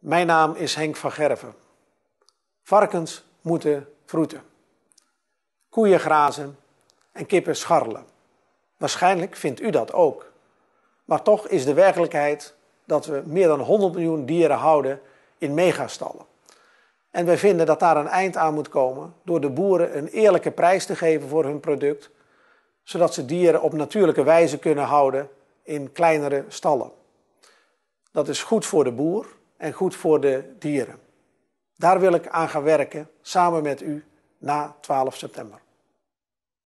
Mijn naam is Henk van Gerven. Varkens moeten vroeten. Koeien grazen en kippen scharrelen. Waarschijnlijk vindt u dat ook. Maar toch is de werkelijkheid dat we meer dan 100 miljoen dieren houden in megastallen. En wij vinden dat daar een eind aan moet komen door de boeren een eerlijke prijs te geven voor hun product, zodat ze dieren op natuurlijke wijze kunnen houden in kleinere stallen. Dat is goed voor de boer, en goed voor de dieren. Daar wil ik aan gaan werken samen met u na 12 september.